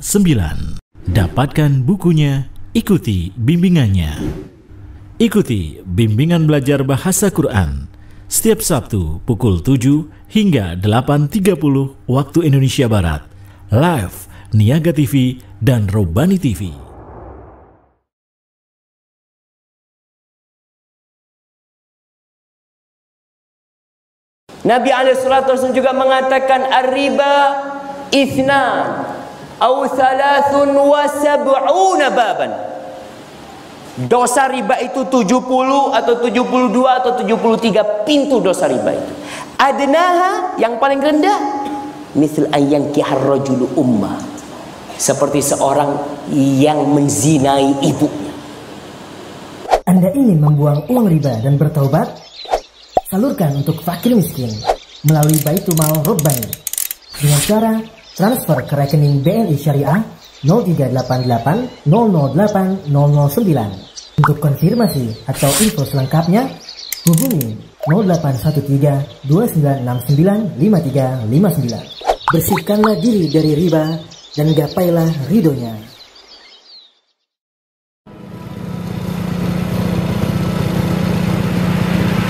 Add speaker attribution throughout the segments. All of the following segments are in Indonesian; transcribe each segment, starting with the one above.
Speaker 1: sembilan Dapatkan bukunya, ikuti bimbingannya. Ikuti bimbingan belajar bahasa Quran setiap Sabtu pukul 7 hingga 8.30 waktu Indonesia Barat. Live Niaga TV dan Robani TV. Nabi SAW juga mengatakan Arriba ithnan Au thalathun wa sab'una baban Dosa riba itu 70 atau 72 atau 73 pintu dosa riba itu
Speaker 2: Adnaha yang paling rendah Misal ayyan kihar rajulu ummah Seperti seorang yang menzinai ibunya Anda ingin membuang uang riba dan bertaubat? salurkan untuk fakir miskin melalui Baitul Mal Robbani dengan cara transfer ke rekening BNI Syariah 0388 008 Untuk konfirmasi atau info selengkapnya, hubungi 0813 2969 5359. Bersihkanlah diri dari riba dan gapailah ridhonya.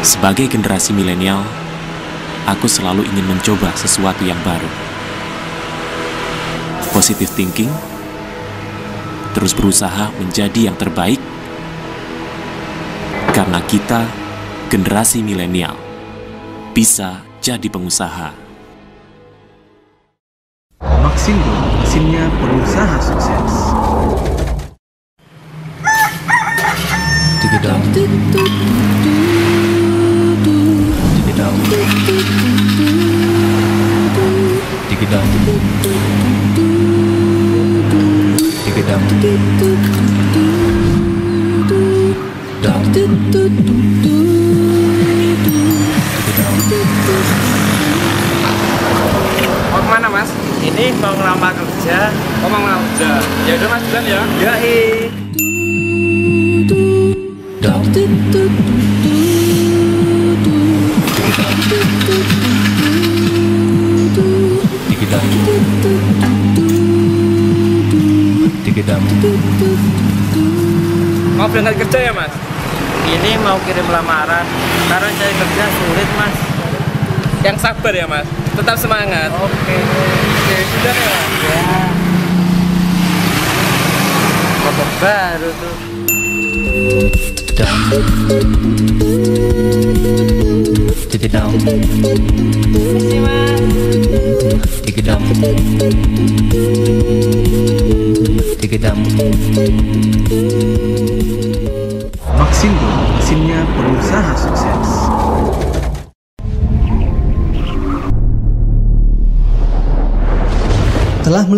Speaker 1: Sebagai generasi milenial, aku selalu ingin mencoba sesuatu yang baru. Positive thinking, terus berusaha menjadi yang terbaik, karena kita, generasi milenial, bisa jadi pengusaha. Vaksin mesinnya pengusaha sukses. Tidak down Take it down Take it down Down Take it down
Speaker 3: Mau kemana mas? Ini mau ngelamar kerja Oh mau ngelamar kerja Ya udah mas jalan ya ya Yoi
Speaker 1: Down mau
Speaker 2: berangkat kerja ya mas ini mau kirim lamaran karena cari kerja sulit mas yang sabar ya mas tetap
Speaker 3: semangat oke oke sudah ya mas ya baru tuh
Speaker 2: down Tick down Tick down Tick down tuh,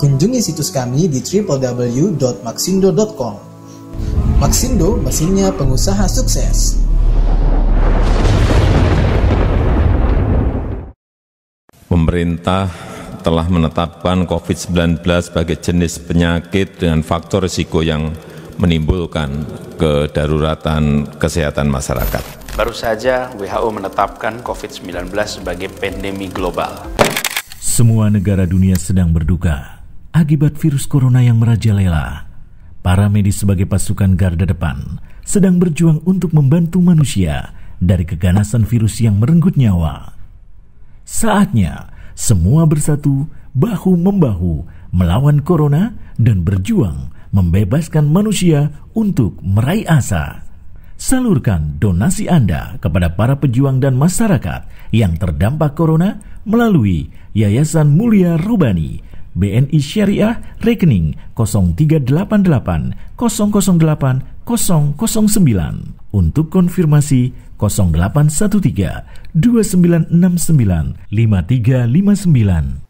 Speaker 2: kunjungi situs kami di www.maxindo.com. Maxindo, mesinnya pengusaha sukses.
Speaker 1: Pemerintah telah menetapkan COVID-19 sebagai jenis penyakit dengan faktor risiko yang menimbulkan kedaruratan kesehatan masyarakat. Baru saja WHO menetapkan COVID-19 sebagai pandemi global. Semua negara dunia sedang berduka akibat virus corona yang merajalela. Para medis sebagai pasukan garda depan sedang berjuang untuk membantu manusia dari keganasan virus yang merenggut nyawa. Saatnya semua bersatu bahu-membahu melawan corona dan berjuang membebaskan manusia untuk meraih asa. Salurkan donasi Anda kepada para pejuang dan masyarakat yang terdampak corona melalui Yayasan Mulia Rubani. BNI Syariah rekening 0388 008 009 untuk konfirmasi 0813 2969 5359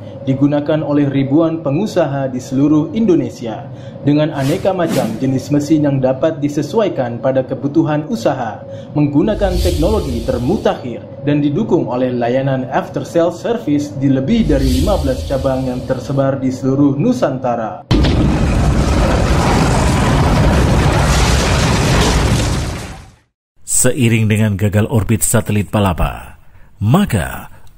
Speaker 2: digunakan oleh ribuan pengusaha di seluruh Indonesia dengan aneka macam jenis mesin yang dapat disesuaikan pada kebutuhan usaha menggunakan teknologi termutakhir dan didukung oleh layanan after sales service di lebih dari 15 cabang yang tersebar di seluruh Nusantara.
Speaker 1: Seiring dengan gagal orbit satelit Palapa, maka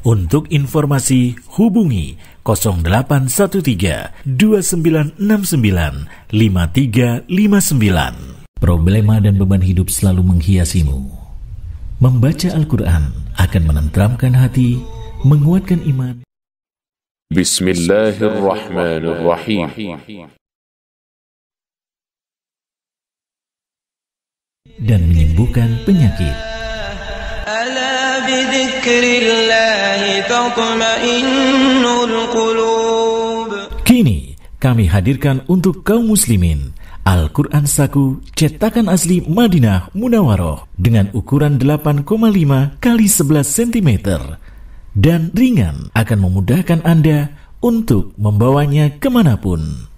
Speaker 1: untuk informasi hubungi 0813 2969 5359. Problema dan beban hidup selalu menghiasimu. Membaca Al-Qur'an akan menenteramkan hati, menguatkan iman. Bismillahirrahmanirrahim. Dan menyembuhkan penyakit.
Speaker 2: Ala
Speaker 1: Kini kami hadirkan untuk kaum muslimin Al-Quran Saku cetakan asli Madinah Munawaroh dengan ukuran 8,5 kali 11 cm dan ringan akan memudahkan Anda untuk membawanya kemanapun.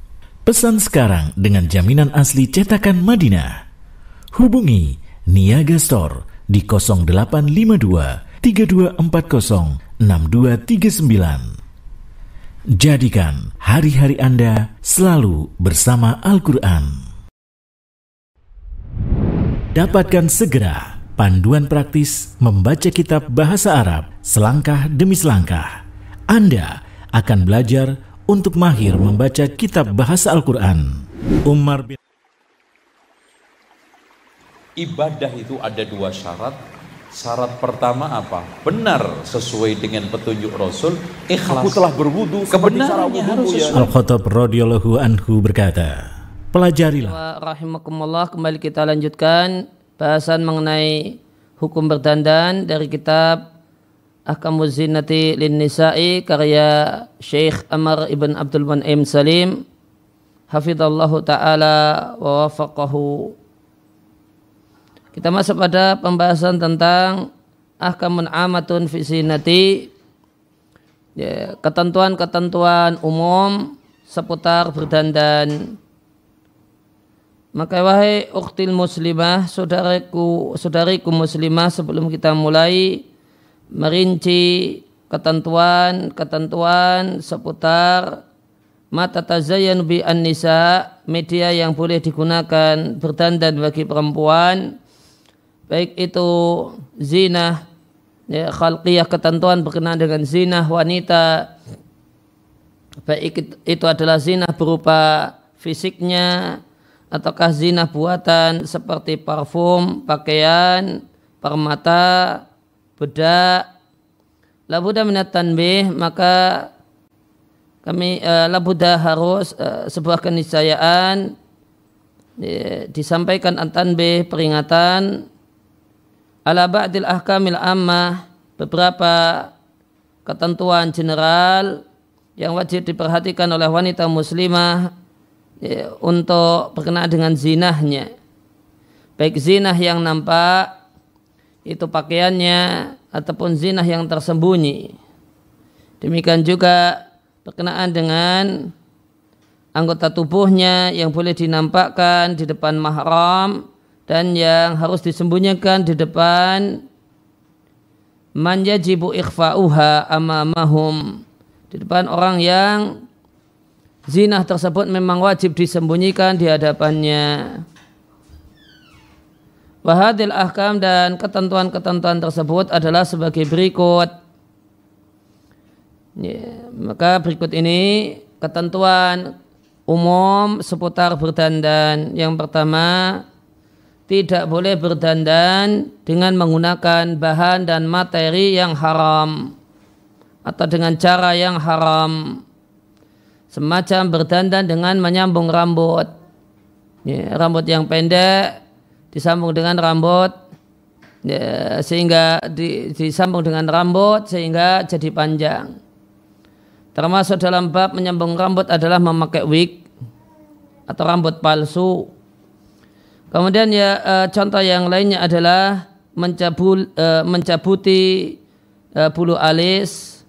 Speaker 1: Pesan sekarang dengan jaminan asli cetakan Madinah. Hubungi Niaga Store di 0852 3240 6239. Jadikan hari-hari Anda selalu bersama Al-Quran. Dapatkan segera panduan praktis membaca kitab bahasa Arab selangkah demi selangkah. Anda akan belajar untuk mahir membaca kitab bahasa Al-Quran. Umar bin Ibadah itu ada dua syarat Syarat pertama apa? Benar sesuai dengan petunjuk Rasul. Ikhlas. Aku telah berwudu. Kebenarannya
Speaker 3: harus sesuai. Al
Speaker 1: Khattab radhiyallahu anhu berkata, pelajarilah.
Speaker 3: Rahimakumullah. Kembali kita lanjutkan bahasan mengenai hukum berdandan dari kitab Ahkamu Zinati Lin Nisa'i karya Syekh Amar Ibn Abdul Manim Salim hafidhallahu taala wa wafaqahu kita masuk pada pembahasan tentang ahkamun amatun fisinati ya, ketentuan-ketentuan umum seputar berdandan. Maka wahai uktil muslimah, saudariku, saudariku muslimah sebelum kita mulai merinci ketentuan-ketentuan seputar mata tazayyan bi an-nisa, media yang boleh digunakan berdandan bagi perempuan baik itu zina ya, khalqiyah ketentuan berkenaan dengan zina wanita baik itu adalah zina berupa fisiknya ataukah zina buatan seperti parfum, pakaian, permata, bedak. Labuda minat b maka kami uh, labuda harus uh, sebuah keniscayaan ya, disampaikan disampaikan antanbih peringatan ala ba'dil ahkamil ammah beberapa ketentuan general yang wajib diperhatikan oleh wanita muslimah ya, untuk berkenaan dengan zinahnya baik zinah yang nampak itu pakaiannya ataupun zinah yang tersembunyi demikian juga berkenaan dengan anggota tubuhnya yang boleh dinampakkan di depan mahram dan yang harus disembunyikan di depan man yajibu ikhfa'uha amamahum di depan orang yang zina tersebut memang wajib disembunyikan di hadapannya Wahadil ahkam dan ketentuan-ketentuan tersebut adalah sebagai berikut. Ya, maka berikut ini ketentuan umum seputar berdandan. Yang pertama, tidak boleh berdandan dengan menggunakan bahan dan materi yang haram atau dengan cara yang haram semacam berdandan dengan menyambung rambut ya, rambut yang pendek disambung dengan rambut ya, sehingga di, disambung dengan rambut sehingga jadi panjang termasuk dalam bab menyambung rambut adalah memakai wig atau rambut palsu Kemudian ya uh, contoh yang lainnya adalah mencabul, uh, mencabuti uh, bulu alis,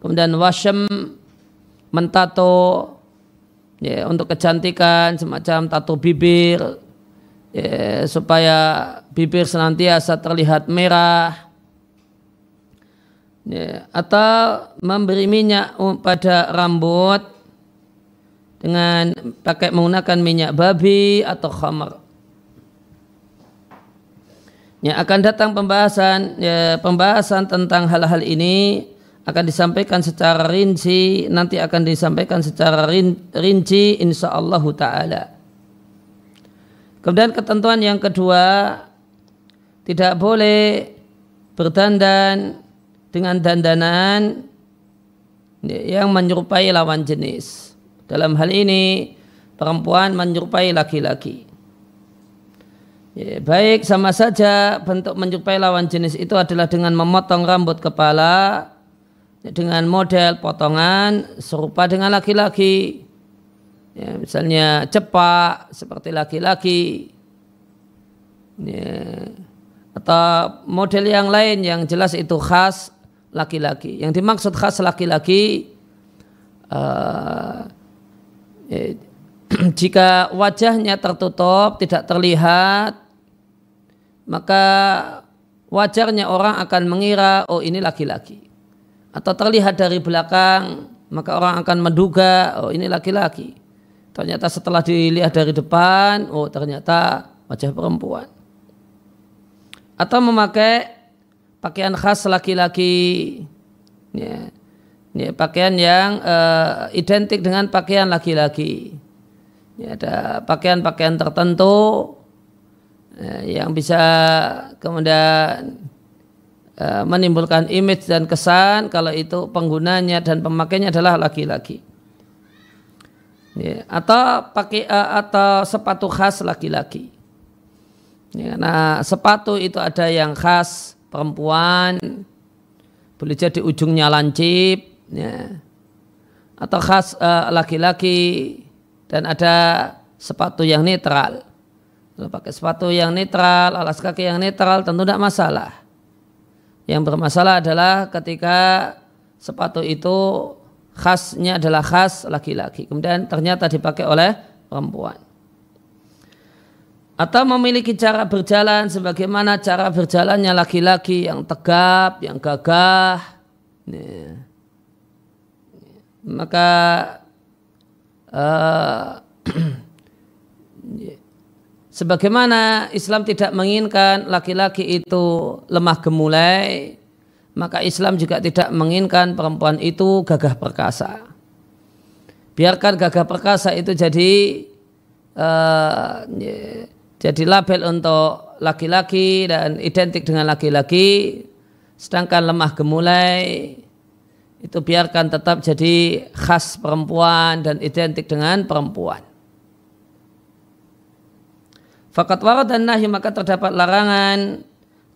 Speaker 3: kemudian washem, mentato, ya, untuk kecantikan semacam tato bibir, ya, supaya bibir senantiasa terlihat merah, ya, atau memberi minyak pada rambut dengan pakai menggunakan minyak babi atau khamar. Ya, akan datang pembahasan ya, pembahasan tentang hal-hal ini akan disampaikan secara rinci nanti akan disampaikan secara rinci insyaallah taala. Kemudian ketentuan yang kedua tidak boleh berdandan dengan dandanan yang menyerupai lawan jenis. Dalam hal ini perempuan menyerupai laki-laki. Ya, baik sama saja bentuk menyupai lawan jenis itu adalah dengan memotong rambut kepala dengan model potongan serupa dengan laki-laki. Ya, misalnya cepak seperti laki-laki. Ya, atau model yang lain yang jelas itu khas laki-laki. Yang dimaksud khas laki-laki uh, ya, jika wajahnya tertutup tidak terlihat maka wajarnya orang akan mengira oh ini laki-laki atau terlihat dari belakang maka orang akan menduga oh ini laki-laki ternyata setelah dilihat dari depan oh ternyata wajah perempuan atau memakai pakaian khas laki-laki ya, ya pakaian yang uh, identik dengan pakaian laki-laki ya, ada pakaian-pakaian tertentu Eh, yang bisa kemudian eh, menimbulkan image dan kesan kalau itu penggunanya dan pemakainya adalah laki-laki. Ya, atau pakai eh, atau sepatu khas laki-laki. Ya, nah, sepatu itu ada yang khas perempuan, boleh jadi ujungnya lancip, ya. atau khas laki -laki, dan ada sepatu yang netral. Kalau pakai sepatu yang netral, alas kaki yang netral tentu tidak masalah. Yang bermasalah adalah ketika sepatu itu khasnya adalah khas laki-laki. Kemudian ternyata dipakai oleh perempuan. Atau memiliki cara berjalan sebagaimana cara berjalannya laki-laki yang tegap, yang gagah. Maka uh, Sebagaimana Islam tidak menginginkan laki-laki itu lemah gemulai, maka Islam juga tidak menginginkan perempuan itu gagah perkasa. Biarkan gagah perkasa itu jadi uh, jadi label untuk laki-laki dan identik dengan laki-laki, sedangkan lemah gemulai itu biarkan tetap jadi khas perempuan dan identik dengan perempuan. Fakat warad dan nahi maka terdapat larangan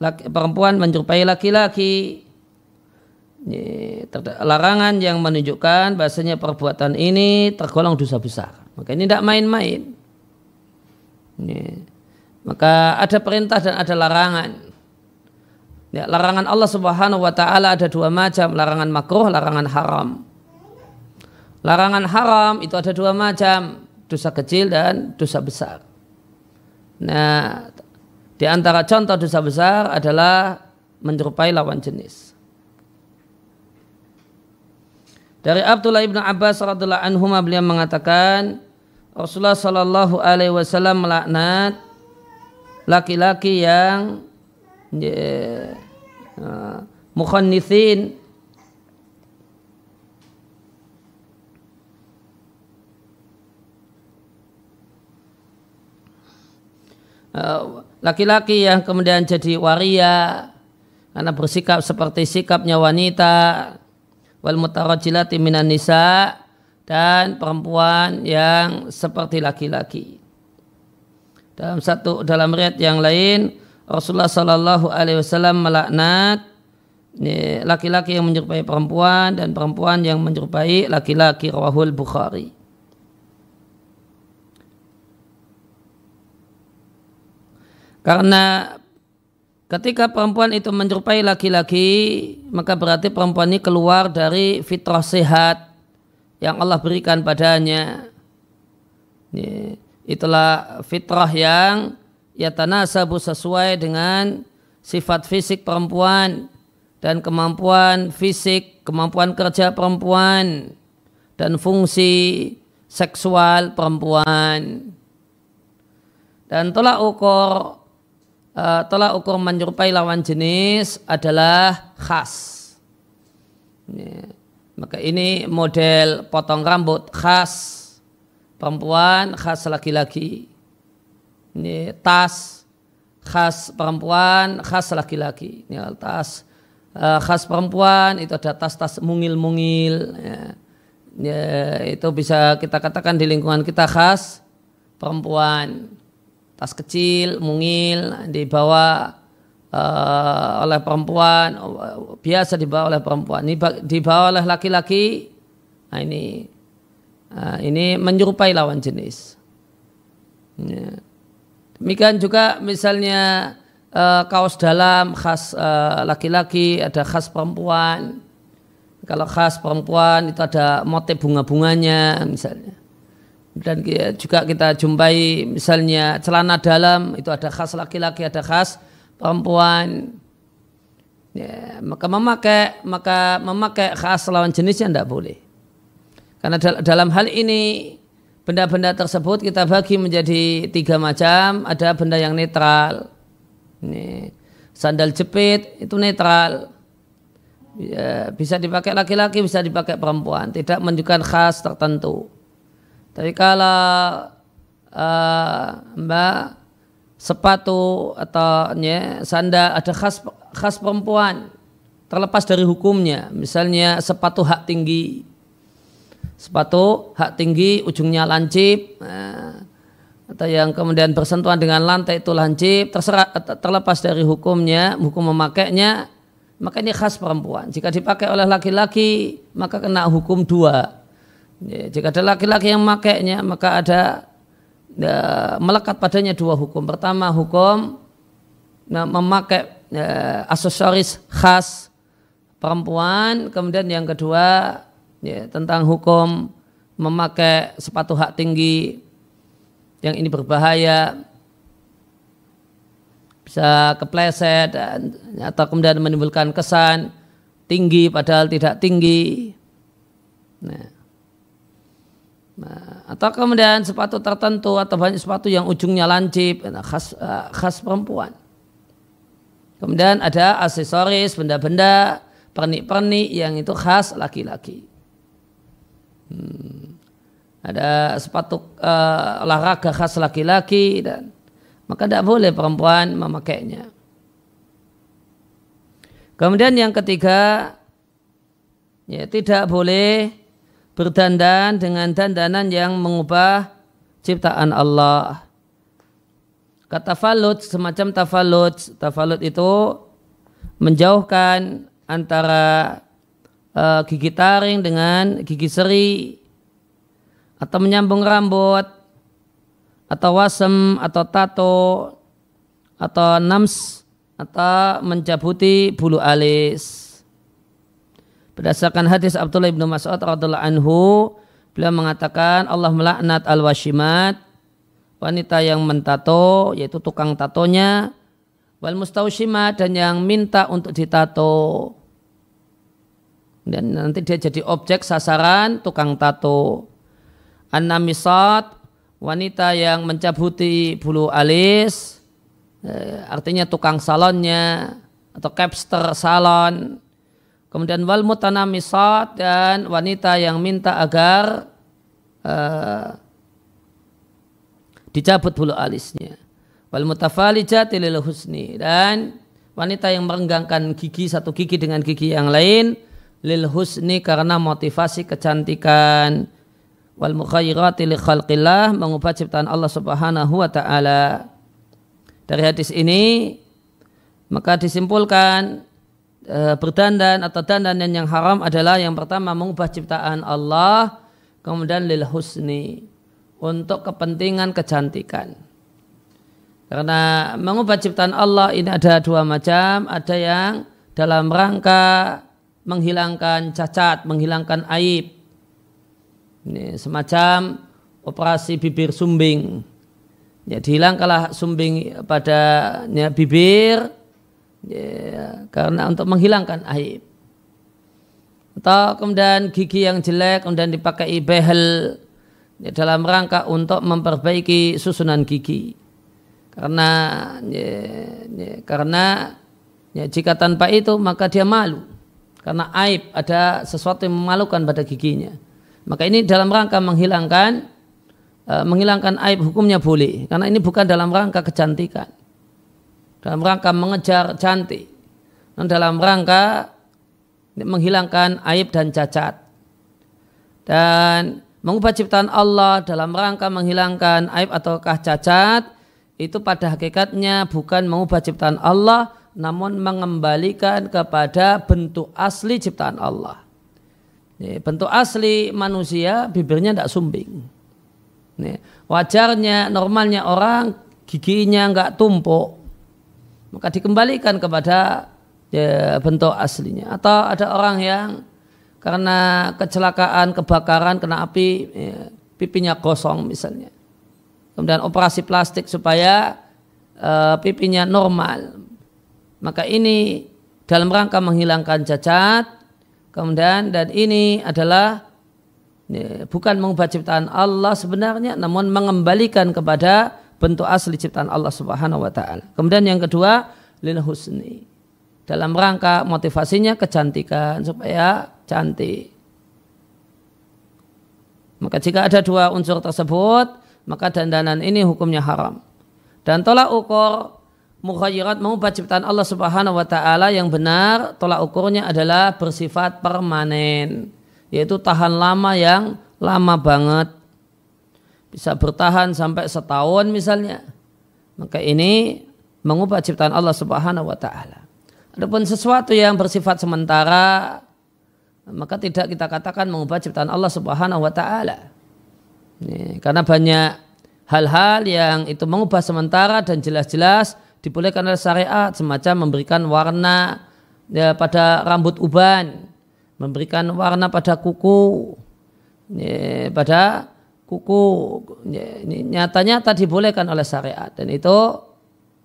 Speaker 3: laki, perempuan menyerupai laki-laki. Larangan yang menunjukkan bahasanya perbuatan ini tergolong dosa besar. Maka ini tidak main-main. Maka ada perintah dan ada larangan. Ya, larangan Allah Subhanahu wa taala ada dua macam, larangan makruh, larangan haram. Larangan haram itu ada dua macam, dosa kecil dan dosa besar. Nah, di antara contoh dosa besar adalah menyerupai lawan jenis. Dari Abdullah ibn Abbas radhiallahu anhu beliau mengatakan Rasulullah shallallahu alaihi wasallam melaknat laki-laki yang yeah, uh, eh, mukhannithin Eh, laki-laki yang kemudian jadi waria karena bersikap seperti sikapnya wanita wal mutarajilati minan nisa dan perempuan yang seperti laki-laki. Dalam satu dalam riat yang lain Rasulullah Shallallahu alaihi wasallam melaknat laki-laki yang menyerupai perempuan dan perempuan yang menyerupai laki-laki rawahul Bukhari. Karena ketika perempuan itu menyerupai laki-laki, maka berarti perempuan ini keluar dari fitrah sehat yang Allah berikan padanya. Itulah fitrah yang ya tanah sabu sesuai dengan sifat fisik perempuan dan kemampuan fisik, kemampuan kerja perempuan dan fungsi seksual perempuan. Dan tolak ukur uh, tolak ukur menyerupai lawan jenis adalah khas. Ini. Maka ini model potong rambut khas perempuan, khas laki-laki. Ini tas khas perempuan, khas laki-laki. Ini tas uh, khas perempuan itu ada tas-tas mungil-mungil. Ya. Ya, itu bisa kita katakan di lingkungan kita khas perempuan tas kecil, mungil, dibawa uh, oleh perempuan, biasa dibawa oleh perempuan, ini dibawa oleh laki-laki, nah ini uh, ini menyerupai lawan jenis. Ya. Demikian juga misalnya uh, kaos dalam khas uh, laki -laki, ada khas perempuan. Kalau khas perempuan itu ada motif bunga-bunganya misalnya dan ya, juga kita jumpai misalnya celana dalam itu ada khas laki-laki ada khas perempuan ya, maka memakai maka memakai khas lawan jenisnya tidak boleh karena dalam hal ini benda-benda tersebut kita bagi menjadi tiga macam ada benda yang netral ini sandal jepit itu netral ya, bisa dipakai laki-laki bisa dipakai perempuan tidak menunjukkan khas tertentu tapi kalau uh, mbak sepatu atau ya, sanda ada khas khas perempuan terlepas dari hukumnya misalnya sepatu hak tinggi sepatu hak tinggi ujungnya lancip uh, atau yang kemudian bersentuhan dengan lantai itu lancip terserah, terlepas dari hukumnya hukum memakainya maka ini khas perempuan jika dipakai oleh laki-laki maka kena hukum dua Ya, jika ada laki-laki yang memakainya maka ada ya, melekat padanya dua hukum. Pertama hukum ya, memakai ya, aksesoris khas perempuan. Kemudian yang kedua ya, tentang hukum memakai sepatu hak tinggi yang ini berbahaya bisa kepleset dan, ya, atau kemudian menimbulkan kesan tinggi padahal tidak tinggi. Nah. Nah, atau kemudian sepatu tertentu atau banyak sepatu yang ujungnya lancip eh, khas eh, khas perempuan. Kemudian ada aksesoris, benda-benda, pernik-pernik yang itu khas laki-laki. Hmm. Ada sepatu uh, olahraga khas laki-laki dan maka tidak boleh perempuan memakainya. Kemudian yang ketiga, ya tidak boleh berdandan dengan dandanan yang mengubah ciptaan Allah. Kata falut semacam tafalut. Tafalut itu menjauhkan antara uh, gigi taring dengan gigi seri atau menyambung rambut atau wasem atau tato atau nams atau mencabuti bulu alis. Berdasarkan hadis Abdullah bin Mas'ud radhiallahu anhu, beliau mengatakan Allah melaknat al-washimat, wanita yang mentato yaitu tukang tatonya, wal mustaushimat dan yang minta untuk ditato. Dan nanti dia jadi objek sasaran tukang tato. An-namisat, wanita yang mencabuti bulu alis, eh, artinya tukang salonnya atau capster salon Kemudian wal mutanamisat dan wanita yang minta agar uh, dicabut bulu alisnya. Wal mutafalijat lil husni dan wanita yang merenggangkan gigi satu gigi dengan gigi yang lain lil husni karena motivasi kecantikan wal li khalqillah mengubah ciptaan Allah Subhanahu wa taala. Dari hadis ini maka disimpulkan E, berdandan atau dandanan yang haram adalah yang pertama mengubah ciptaan Allah kemudian lil husni untuk kepentingan kecantikan. Karena mengubah ciptaan Allah ini ada dua macam, ada yang dalam rangka menghilangkan cacat, menghilangkan aib. Ini semacam operasi bibir sumbing. Ya dihilangkanlah sumbing pada ya, bibir Ya, karena untuk menghilangkan aib. Atau kemudian gigi yang jelek kemudian dipakai behel ya, dalam rangka untuk memperbaiki susunan gigi. Karena ya, ya, karena ya, jika tanpa itu maka dia malu. Karena aib ada sesuatu yang memalukan pada giginya. Maka ini dalam rangka menghilangkan eh, menghilangkan aib hukumnya boleh karena ini bukan dalam rangka kecantikan dalam rangka mengejar cantik dan dalam rangka menghilangkan aib dan cacat dan mengubah ciptaan Allah dalam rangka menghilangkan aib ataukah cacat itu pada hakikatnya bukan mengubah ciptaan Allah namun mengembalikan kepada bentuk asli ciptaan Allah. Bentuk asli manusia bibirnya tidak sumbing. Wajarnya normalnya orang giginya nggak tumpuk maka dikembalikan kepada ya, bentuk aslinya. Atau ada orang yang karena kecelakaan, kebakaran, kena api, ya, pipinya kosong misalnya. Kemudian operasi plastik supaya uh, pipinya normal. Maka ini dalam rangka menghilangkan cacat. Kemudian dan ini adalah ya, bukan mengubah ciptaan Allah sebenarnya, namun mengembalikan kepada bentuk asli ciptaan Allah Subhanahu wa taala. Kemudian yang kedua, lil husni. Dalam rangka motivasinya kecantikan supaya cantik. Maka jika ada dua unsur tersebut, maka dandanan ini hukumnya haram. Dan tolak ukur mukhayyirat mengubah ciptaan Allah Subhanahu wa taala yang benar, tolak ukurnya adalah bersifat permanen, yaitu tahan lama yang lama banget bisa bertahan sampai setahun misalnya maka ini mengubah ciptaan Allah Subhanahu wa taala. Adapun sesuatu yang bersifat sementara maka tidak kita katakan mengubah ciptaan Allah Subhanahu wa taala. karena banyak hal-hal yang itu mengubah sementara dan jelas-jelas dibolehkan oleh syariat semacam memberikan warna ya, pada rambut uban, memberikan warna pada kuku, ya, pada kuku nyatanya tadi dibolehkan oleh syariat dan itu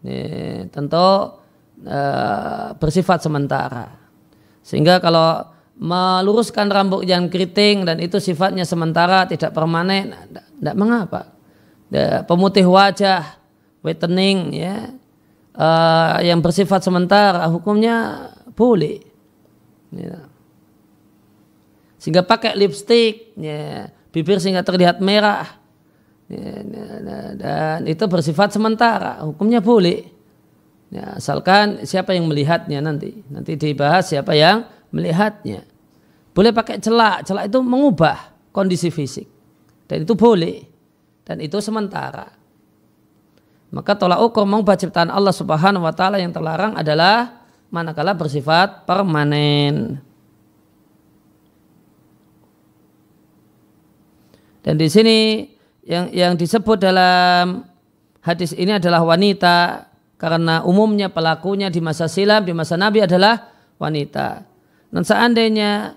Speaker 3: ini, tentu e, bersifat sementara sehingga kalau meluruskan rambut yang keriting dan itu sifatnya sementara tidak permanen tidak nah, mengapa pemutih wajah whitening ya e, yang bersifat sementara hukumnya boleh ya. sehingga pakai lipstick ya bibir sehingga terlihat merah ya, ya, ya, dan itu bersifat sementara hukumnya boleh ya, asalkan siapa yang melihatnya nanti nanti dibahas siapa yang melihatnya boleh pakai celak celak itu mengubah kondisi fisik dan itu boleh dan itu sementara maka tolak ukur mengubah ciptaan Allah Subhanahu wa taala yang terlarang adalah manakala bersifat permanen. Dan di sini yang yang disebut dalam hadis ini adalah wanita karena umumnya pelakunya di masa silam di masa Nabi adalah wanita. Dan seandainya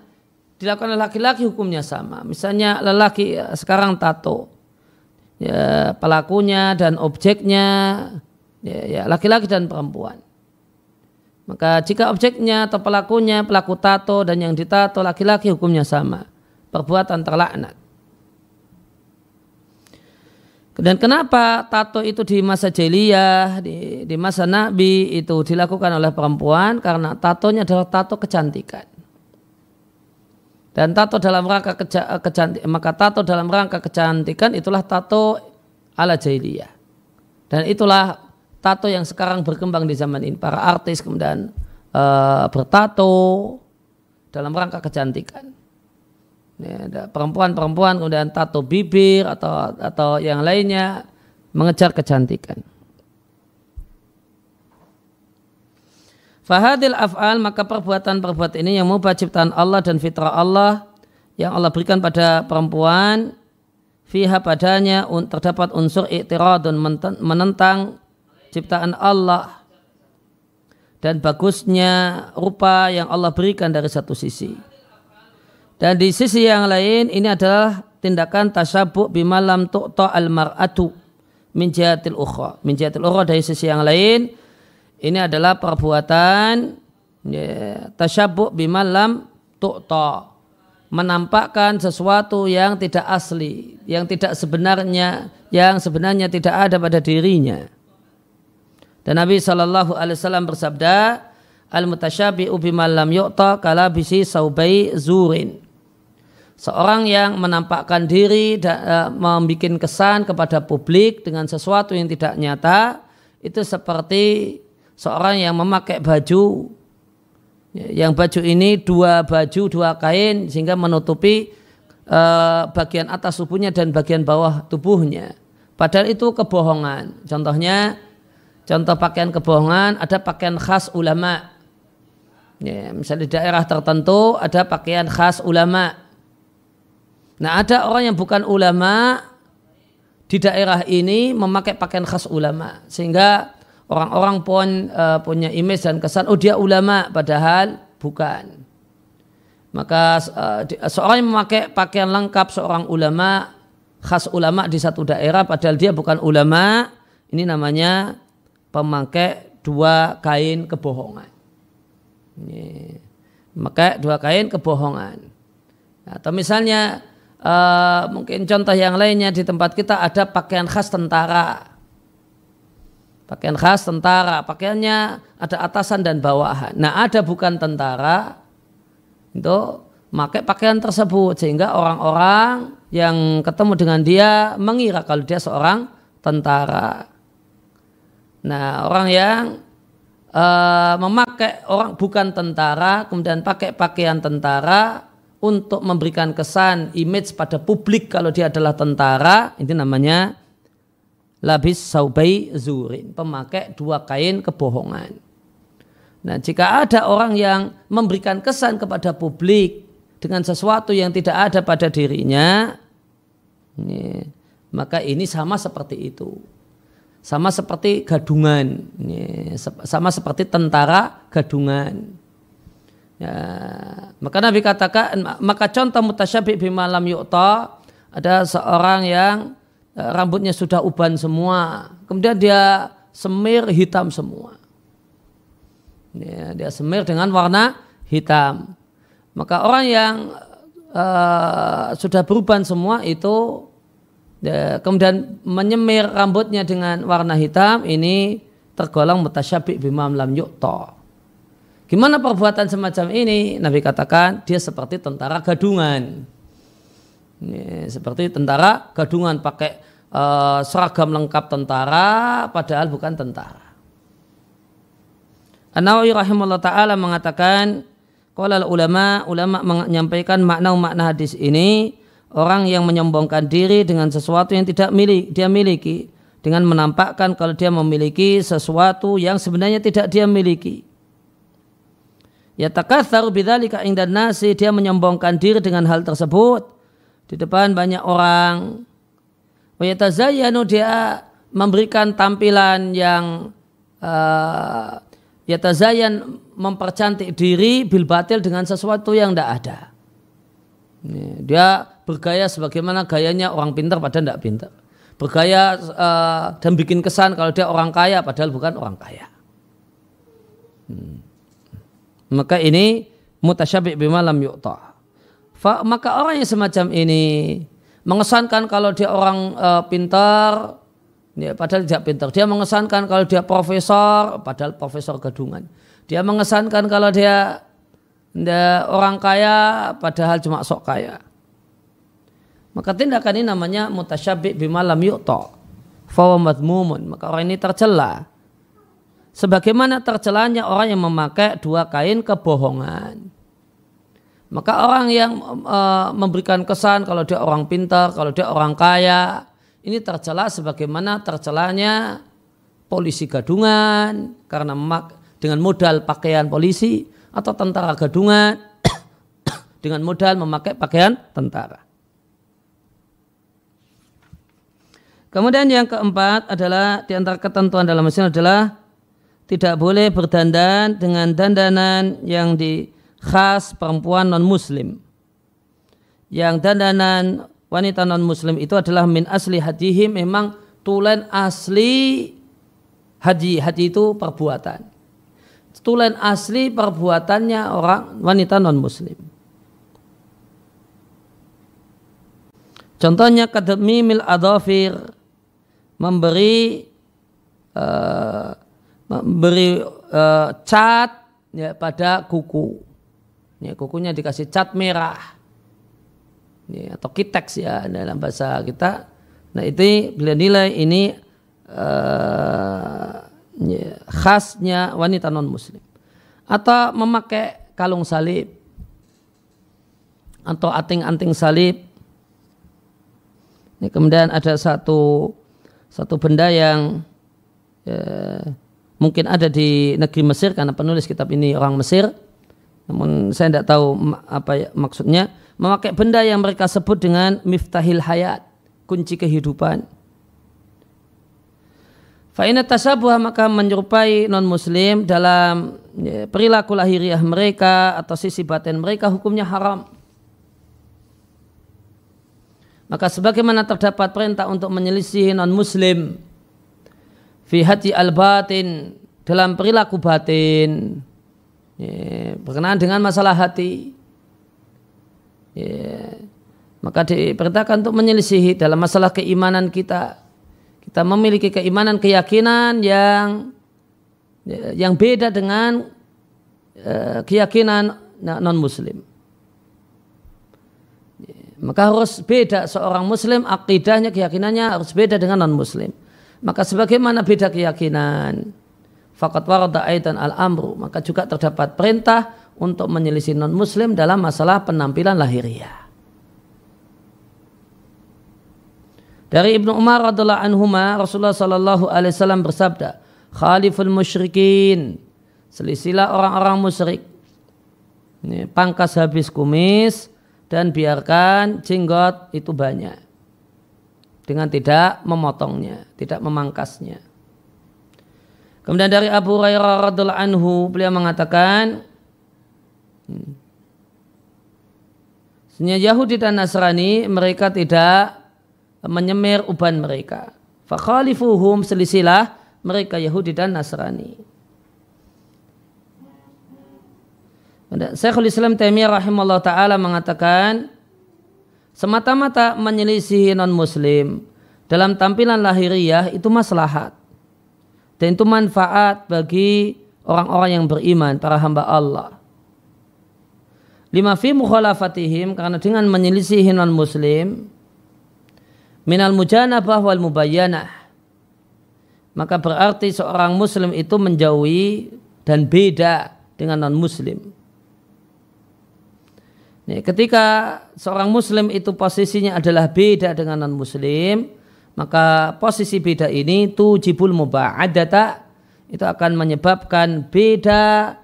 Speaker 3: dilakukan oleh laki-laki hukumnya sama. Misalnya lelaki ya, sekarang tato, ya, pelakunya dan objeknya ya, ya, laki-laki dan perempuan. Maka jika objeknya atau pelakunya pelaku tato dan yang ditato laki-laki hukumnya sama. Perbuatan terlaknat. Dan kenapa tato itu di masa jeliyah di, di masa Nabi itu dilakukan oleh perempuan karena tatonya adalah tato kecantikan. Dan tato dalam rangka keja, kecantik, maka tato dalam rangka kecantikan itulah tato ala jahiliyah. Dan itulah tato yang sekarang berkembang di zaman ini. Para artis kemudian e, bertato dalam rangka kecantikan ya, perempuan-perempuan kemudian tato bibir atau atau yang lainnya mengejar kecantikan. Fahadil af'al maka perbuatan-perbuatan ini yang mubah ciptaan Allah dan fitrah Allah yang Allah berikan pada perempuan fiha padanya terdapat unsur iktiradun menentang ciptaan Allah dan bagusnya rupa yang Allah berikan dari satu sisi. Dan di sisi yang lain ini adalah tindakan tasabuk bimalam tu'ta al-mar'atu min jihatil ukhra. Min jihatil ukhra dari sisi yang lain ini adalah perbuatan ya, tasabuk bimalam tu'ta menampakkan sesuatu yang tidak asli, yang tidak sebenarnya, yang sebenarnya tidak ada pada dirinya. Dan Nabi Shallallahu Alaihi Wasallam bersabda, al mutasyabi'u Ubi Malam kala bisi saubai zurin seorang yang menampakkan diri dan uh, e, membuat kesan kepada publik dengan sesuatu yang tidak nyata itu seperti seorang yang memakai baju yang baju ini dua baju dua kain sehingga menutupi uh, bagian atas tubuhnya dan bagian bawah tubuhnya padahal itu kebohongan contohnya contoh pakaian kebohongan ada pakaian khas ulama ya, misalnya di daerah tertentu ada pakaian khas ulama' Nah ada orang yang bukan ulama di daerah ini memakai pakaian khas ulama sehingga orang-orang pun uh, punya image dan kesan oh dia ulama padahal bukan. Maka uh, seorang yang memakai pakaian lengkap seorang ulama khas ulama di satu daerah padahal dia bukan ulama ini namanya pemakai dua kain kebohongan. Ini memakai dua kain kebohongan. Atau misalnya Eh, mungkin contoh yang lainnya di tempat kita ada pakaian khas tentara. Pakaian khas tentara, pakaiannya ada atasan dan bawahan. Nah, ada bukan tentara itu pakai pakaian tersebut sehingga orang-orang yang ketemu dengan dia mengira kalau dia seorang tentara. Nah, orang yang uh, memakai orang bukan tentara kemudian pakai pakaian tentara untuk memberikan kesan image pada publik kalau dia adalah tentara ini namanya labis saubai zurin pemakai dua kain kebohongan nah jika ada orang yang memberikan kesan kepada publik dengan sesuatu yang tidak ada pada dirinya ini, maka ini sama seperti itu sama seperti gadungan ini, sama seperti tentara gadungan Ya, maka Nabi katakan maka contoh mutasyabik bimalam yukta ada seorang yang e, rambutnya sudah uban semua, kemudian dia semir hitam semua. Ya, dia semir dengan warna hitam. Maka orang yang uh, sudah beruban semua itu ya, kemudian menyemir rambutnya dengan warna hitam ini tergolong mutasyabik bimam lam Gimana perbuatan semacam ini? Nabi katakan dia seperti tentara gadungan. Ini, seperti tentara gadungan pakai uh, seragam lengkap tentara padahal bukan tentara. An-Nawawi rahimahullah taala mengatakan kalau ulama ulama menyampaikan makna-makna hadis ini orang yang menyombongkan diri dengan sesuatu yang tidak milik dia miliki dengan menampakkan kalau dia memiliki sesuatu yang sebenarnya tidak dia miliki Ya takathar bidzalika indan nasi, dia menyombongkan diri dengan hal tersebut di depan banyak orang. Wa yatazayyanu dia memberikan tampilan yang uh, eh, yatazayan mempercantik diri bil batil dengan sesuatu yang tidak ada. Dia bergaya sebagaimana gayanya orang pintar padahal tidak pintar. Bergaya uh, dan bikin kesan kalau dia orang kaya padahal bukan orang kaya. Hmm maka ini mutasyabih bima lam Fa, maka orang yang semacam ini mengesankan kalau dia orang uh, pintar, ya, padahal tidak pintar. Dia mengesankan kalau dia profesor, padahal profesor gadungan. Dia mengesankan kalau dia ya, orang kaya, padahal cuma sok kaya. Maka tindakan ini namanya mutasyabih bima lam yu'ta. mumun. Maka orang ini tercela sebagaimana tercelanya orang yang memakai dua kain kebohongan. Maka orang yang e, memberikan kesan kalau dia orang pintar, kalau dia orang kaya, ini tercela sebagaimana tercelanya polisi gadungan karena mak, dengan modal pakaian polisi atau tentara gadungan dengan modal memakai pakaian tentara. Kemudian yang keempat adalah di antara ketentuan dalam mesin adalah tidak boleh berdandan dengan dandanan yang di khas perempuan non-muslim. Yang dandanan wanita non-muslim itu adalah min asli hadihim memang tulen asli haji. Haji itu perbuatan. Tulen asli perbuatannya orang wanita non-muslim. Contohnya mil adhafir memberi eh, beri e, eh, cat ya, pada kuku. Ya, kukunya dikasih cat merah. Ya, atau kitex ya dalam bahasa kita. Nah itu beliau nilai ini e, ya, khasnya wanita non muslim. Atau memakai kalung salib. Atau anting anting salib. Ini kemudian ada satu satu benda yang ya, mungkin ada di negeri Mesir karena penulis kitab ini orang Mesir namun saya tidak tahu apa ya, maksudnya memakai benda yang mereka sebut dengan miftahil hayat kunci kehidupan Fa'ina tasabuha maka menyerupai non muslim dalam ya, perilaku lahiriah mereka atau sisi batin mereka hukumnya haram maka sebagaimana terdapat perintah untuk menyelisih non muslim fi hati al batin dalam perilaku batin ya, berkenaan dengan masalah hati ya, maka diperintahkan untuk menyelisihi dalam masalah keimanan kita kita memiliki keimanan keyakinan yang ya, yang beda dengan uh, keyakinan non muslim ya, maka harus beda seorang muslim akidahnya keyakinannya harus beda dengan non muslim maka sebagaimana beda keyakinan, fakat warada aidan al-amru, maka juga terdapat perintah untuk menyelisih non-muslim dalam masalah penampilan lahiriah. Dari Ibnu Umar radhiallahu Ma Rasulullah sallallahu alaihi wasallam bersabda, "Khaliful musyrikin." Selisilah orang-orang musyrik. Ini, pangkas habis kumis dan biarkan jenggot itu banyak dengan tidak memotongnya, tidak memangkasnya. Kemudian dari Abu Hurairah radhiallahu anhu beliau mengatakan hmm, senyawa Yahudi dan Nasrani mereka tidak menyemir uban mereka. fuhum selisilah mereka Yahudi dan Nasrani. Syekhul Islam Taimiyah rahimahullah taala mengatakan semata-mata menyelisihi non muslim dalam tampilan lahiriah itu maslahat dan itu manfaat bagi orang-orang yang beriman para hamba Allah lima fi mukhalafatihim karena dengan menyelisihi non muslim minal mujanabah wal mubayyanah maka berarti seorang muslim itu menjauhi dan beda dengan non muslim ketika seorang muslim itu posisinya adalah beda dengan non muslim maka posisi beda ini tujibul muba'adata itu akan menyebabkan beda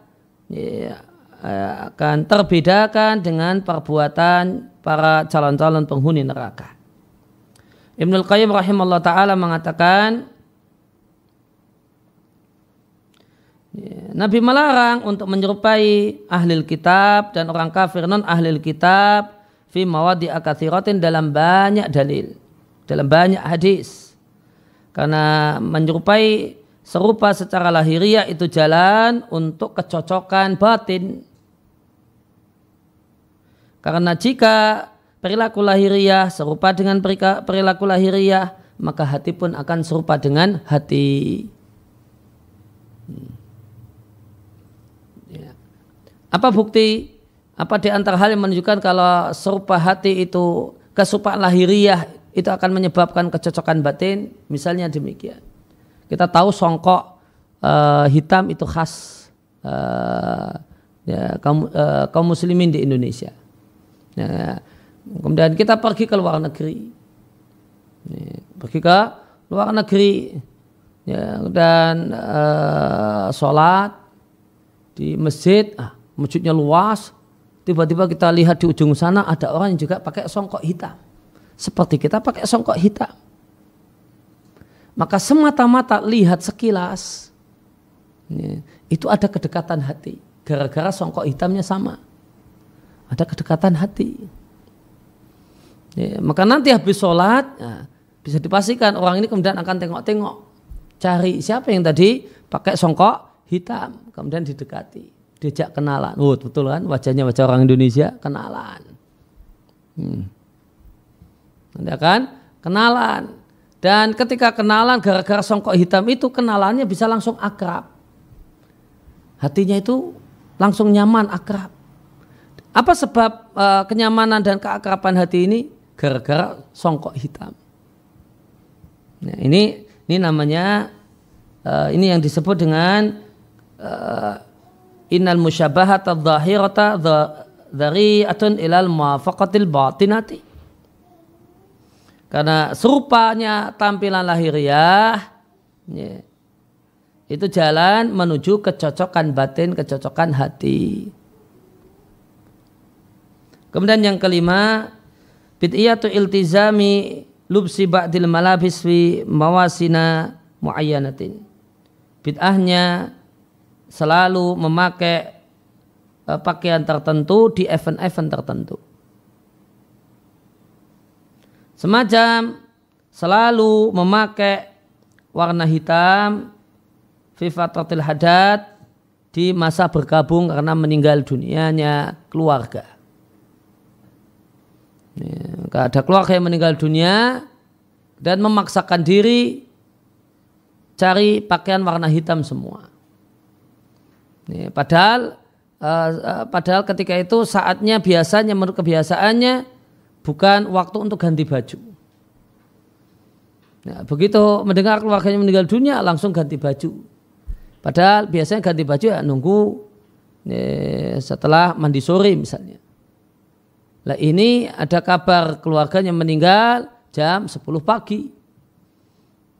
Speaker 3: ya, eh, akan terbedakan dengan perbuatan para calon-calon penghuni neraka. Ibnul Qayyim rahimahullah taala mengatakan ya, Nabi melarang untuk menyerupai ahli kitab dan orang kafir non ahli kitab fi mawadi akathiratin dalam banyak dalil dalam banyak hadis. Karena menyerupai serupa secara lahiriah itu jalan untuk kecocokan batin. Karena jika perilaku lahiriah serupa dengan perilaku lahiriah, maka hati pun akan serupa dengan hati. Hmm. Ya. Apa bukti? Apa di antara hal yang menunjukkan kalau serupa hati itu kesupaan lahiriah itu akan menyebabkan kecocokan batin misalnya demikian kita tahu songkok uh, hitam itu khas uh, ya, kaum, uh, kaum muslimin di Indonesia ya, kemudian kita pergi ke luar negeri ya, pergi ke luar negeri ya, dan uh, sholat di masjid ah, masjidnya luas tiba-tiba kita lihat di ujung sana ada orang yang juga pakai songkok hitam seperti kita pakai songkok hitam. Maka semata-mata lihat sekilas. Itu ada kedekatan hati. Gara-gara songkok hitamnya sama. Ada kedekatan hati. maka nanti habis sholat ya, bisa dipastikan orang ini kemudian akan tengok-tengok cari siapa yang tadi pakai songkok hitam kemudian didekati diajak kenalan. Oh betul kan wajahnya wajah orang Indonesia kenalan. Hmm. Anda kan kenalan. Dan ketika kenalan gara-gara songkok hitam itu kenalannya bisa langsung akrab. Hatinya itu langsung nyaman, akrab. Apa sebab uh, kenyamanan dan keakraban hati ini? Gara-gara songkok hitam. Nah, ini ini namanya uh, ini yang disebut dengan uh, innal musyabahata dhahirata dhari'atun ilal muwafaqatil batinati. Karena serupanya tampilan lahiriah ya, itu jalan menuju kecocokan batin, kecocokan hati. Kemudian yang kelima, bid'iyatu iltizami lubsi ba'dil malabis fi mawasina muayyanatin. Bid'ahnya selalu memakai eh, pakaian tertentu di event-event tertentu semacam selalu memakai warna hitam fifatatil hadat di masa berkabung karena meninggal dunianya keluarga. Ya, ada keluarga yang meninggal dunia dan memaksakan diri cari pakaian warna hitam semua. Ya, padahal uh, padahal ketika itu saatnya biasanya menurut kebiasaannya bukan waktu untuk ganti baju. Nah, begitu mendengar keluarganya meninggal dunia langsung ganti baju. Padahal biasanya ganti baju ya nunggu ya, setelah mandi sore misalnya. Nah ini ada kabar keluarganya meninggal jam 10 pagi.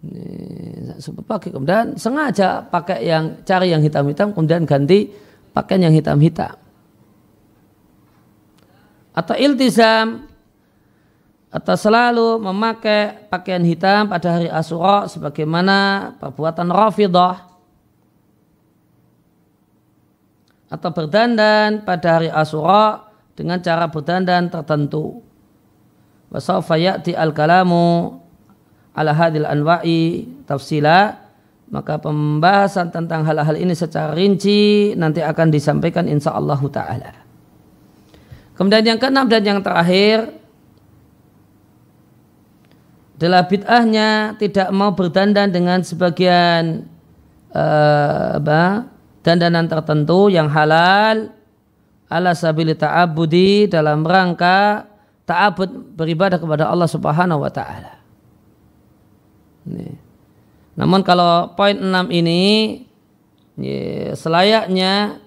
Speaker 3: Ya, sepuluh pagi kemudian sengaja pakai yang cari yang hitam-hitam kemudian ganti pakaian yang hitam-hitam. Atau iltizam atau selalu memakai pakaian hitam pada hari Asyura sebagaimana perbuatan Rafidah atau berdandan pada hari Asyura dengan cara berdandan tertentu. Wasaufa ya'ti al-kalamu ala hadil anwa'i tafsila maka pembahasan tentang hal-hal ini secara rinci nanti akan disampaikan insya Allah Ta'ala. Kemudian yang keenam dan yang terakhir, adalah bid'ahnya tidak mau berdandan dengan sebagian uh, apa, dandanan tertentu yang halal ala sabili ta'abudi dalam rangka ta'abud beribadah kepada Allah Subhanahu wa taala. Namun kalau poin 6 ini ya, selayaknya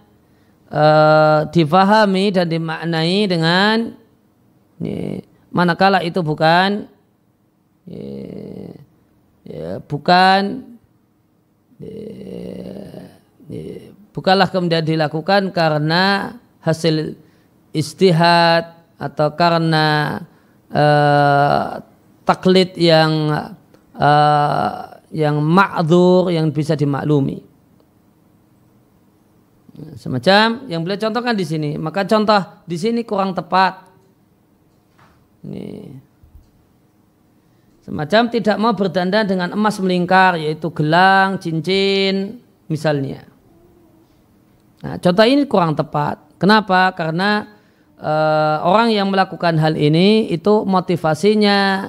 Speaker 3: uh, difahami dan dimaknai dengan ya, manakala itu bukan Ya. ya, bukan ya. ya, bukanlah kemudian dilakukan karena hasil istihad atau karena uh, taklid yang uh, yang ma'dzur yang bisa dimaklumi. Semacam yang boleh contohkan di sini. Maka contoh di sini kurang tepat. Nih. Semacam tidak mau berdandan dengan emas melingkar yaitu gelang, cincin misalnya. Nah, contoh ini kurang tepat. Kenapa? Karena e, orang yang melakukan hal ini itu motivasinya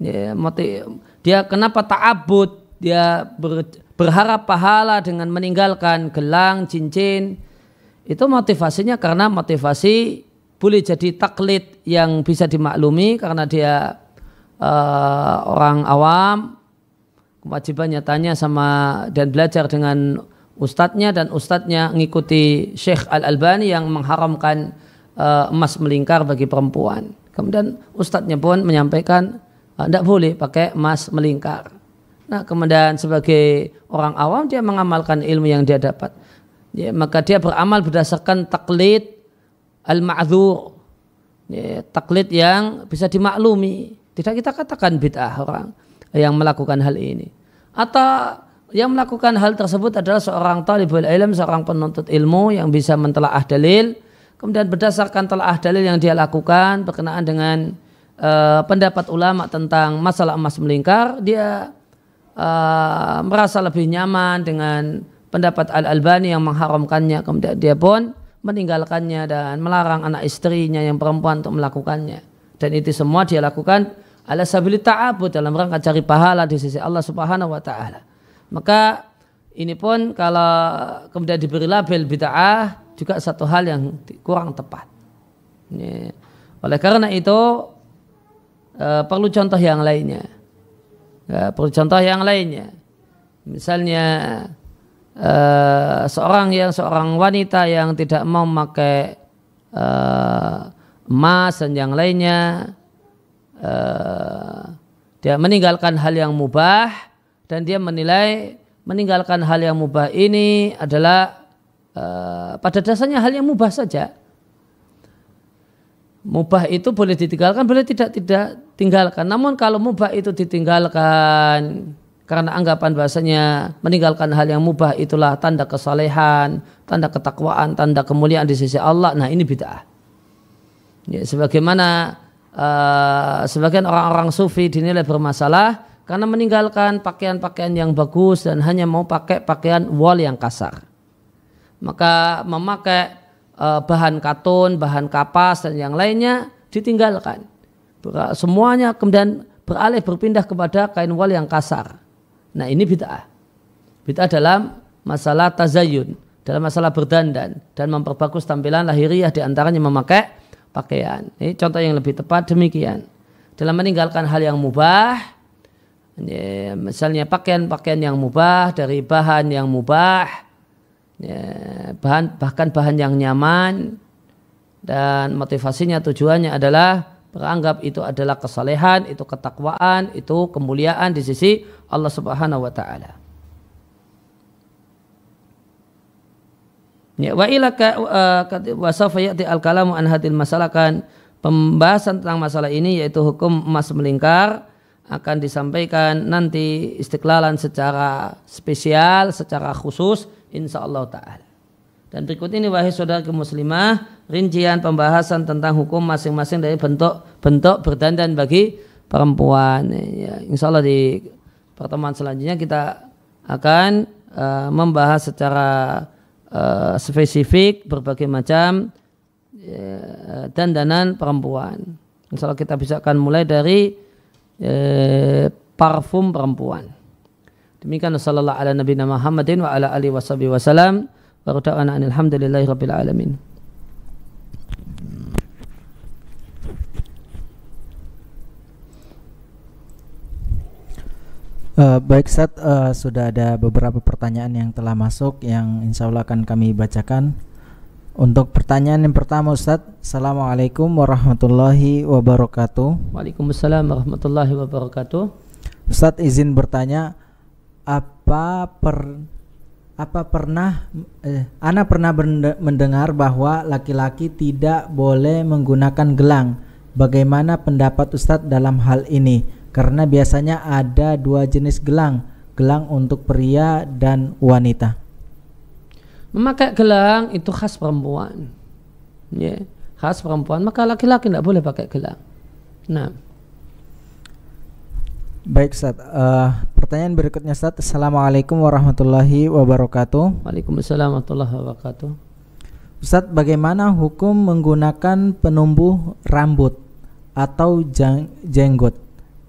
Speaker 3: ya, motiv, dia kenapa ta'abud? Dia ber, berharap pahala dengan meninggalkan gelang, cincin. Itu motivasinya karena motivasi boleh jadi taklid yang bisa dimaklumi karena dia uh, orang awam kewajibannya tanya sama dan belajar dengan ustadznya dan ustadznya mengikuti Syekh Al Albani yang mengharamkan uh, emas melingkar bagi perempuan. Kemudian ustadznya pun menyampaikan tidak eh, boleh pakai emas melingkar. Nah, kemudian sebagai orang awam dia mengamalkan ilmu yang dia dapat. Ya, maka dia beramal berdasarkan taklid al-ma'dzur. Ya, taklid yang bisa dimaklumi. Tidak kita katakan bid'ah orang yang melakukan hal ini. Atau yang melakukan hal tersebut adalah seorang talibul ilm, seorang penuntut ilmu yang bisa mentelaah dalil. Kemudian berdasarkan telaah dalil yang dia lakukan berkenaan dengan uh, pendapat ulama tentang masalah emas melingkar, dia uh, merasa lebih nyaman dengan pendapat Al-Albani yang mengharamkannya. Kemudian dia pun meninggalkannya dan melarang anak istrinya yang perempuan untuk melakukannya. Dan itu semua dia lakukan ala sabili ta'abud dalam rangka cari pahala di sisi Allah Subhanahu wa taala. Maka ini pun kalau kemudian diberi label bid'ah juga satu hal yang kurang tepat. Ini. Oleh karena itu e, perlu contoh yang lainnya. E, perlu contoh yang lainnya. Misalnya e, seorang yang seorang wanita yang tidak mau memakai e, emas dan yang lainnya Eh, dia meninggalkan hal yang mubah dan dia menilai meninggalkan hal yang mubah ini adalah uh, pada dasarnya hal yang mubah saja. Mubah itu boleh ditinggalkan, boleh tidak tidak tinggalkan. Namun kalau mubah itu ditinggalkan karena anggapan bahasanya meninggalkan hal yang mubah itulah tanda kesalehan, tanda ketakwaan, tanda kemuliaan di sisi Allah. Nah ini bid'ah. Ya, sebagaimana uh, sebagian orang-orang sufi dinilai bermasalah karena meninggalkan pakaian-pakaian yang bagus dan hanya mau pakai pakaian wol yang kasar. Maka memakai uh, bahan katun, bahan kapas dan yang lainnya ditinggalkan. semuanya kemudian beralih berpindah kepada kain wol yang kasar. Nah ini bid'ah. Bid'ah dalam masalah tazayun, dalam masalah berdandan dan memperbagus tampilan lahiriah diantaranya memakai pakaian. Ini contoh yang lebih tepat demikian. Dalam meninggalkan hal yang mubah, ya, misalnya pakaian-pakaian yang mubah dari bahan yang mubah, ya, bahan bahkan bahan yang nyaman dan motivasinya tujuannya adalah beranggap itu adalah kesalehan, itu ketakwaan, itu kemuliaan di sisi Allah Subhanahu wa taala. Ya, wa ila wasafa ya'ti al-kalamu an hadil masalakan pembahasan tentang masalah ini yaitu hukum emas melingkar akan disampaikan nanti istiqlalan secara spesial, secara khusus insya Allah ta'ala. Dan berikut ini wahai saudara muslimah rincian pembahasan tentang hukum masing-masing dari bentuk-bentuk berdandan bagi perempuan. Ya, insya Allah di pertemuan selanjutnya kita akan uh, membahas secara Eh, spesifik berbagai macam uh, dandanan perempuan. insyaallah kita bisa akan mulai dari uh, parfum perempuan. Demikian sallallahu ala nabiyina Muhammadin wa ala alihi wasallam. Wa rada'ana alhamdulillahi rabbil alamin.
Speaker 2: Uh, baik Sat, uh, eh, sudah ada beberapa pertanyaan yang telah masuk yang insya Allah akan kami bacakan. Untuk pertanyaan yang pertama Ustaz, Assalamualaikum warahmatullahi wabarakatuh. Waalaikumsalam warahmatullahi wabarakatuh. Ustaz izin bertanya, apa per apa pernah eh, Ana pernah mendengar bahwa laki-laki tidak boleh menggunakan gelang. Bagaimana pendapat Ustadz dalam hal ini? karena biasanya ada dua jenis gelang, gelang untuk pria dan wanita.
Speaker 3: Memakai gelang itu khas perempuan. Ya, yeah. khas perempuan, maka laki-laki tidak boleh pakai gelang. Nah.
Speaker 2: Baik, Ustaz. Uh, pertanyaan berikutnya, Ustaz. Assalamualaikum warahmatullahi wabarakatuh. Waalaikumsalam
Speaker 3: warahmatullahi wabarakatuh.
Speaker 2: Ustaz, bagaimana hukum menggunakan penumbuh rambut atau jeng jenggot?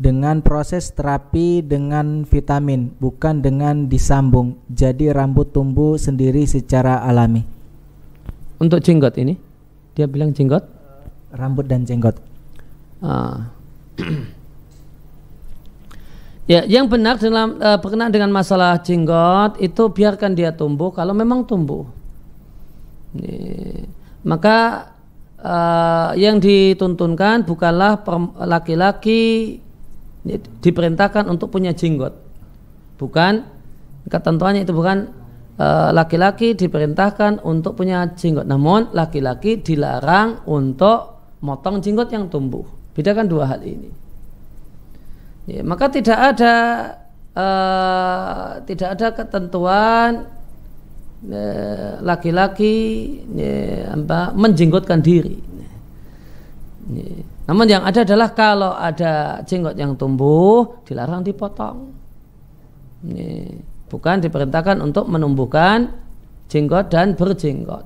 Speaker 2: dengan proses terapi dengan vitamin, bukan dengan disambung. Jadi rambut tumbuh sendiri secara alami. Untuk jenggot ini, dia bilang jenggot? Rambut dan jenggot. Ah.
Speaker 3: ya, yang benar dalam uh, berkenaan dengan masalah jenggot itu biarkan dia tumbuh kalau memang tumbuh. Ini. Maka uh, yang dituntunkan bukanlah laki-laki diperintahkan untuk punya jenggot. Bukan ketentuannya itu bukan e, laki-laki e, diperintahkan untuk punya jenggot. Namun laki-laki dilarang untuk motong jenggot yang tumbuh. Bedakan dua hal ini. Ya, maka tidak ada e, tidak ada ketentuan e, laki-laki e, menjenggotkan diri. e, namun yang ada adalah kalau ada jenggot yang tumbuh dilarang dipotong. Ini bukan diperintahkan untuk menumbuhkan jenggot dan berjenggot.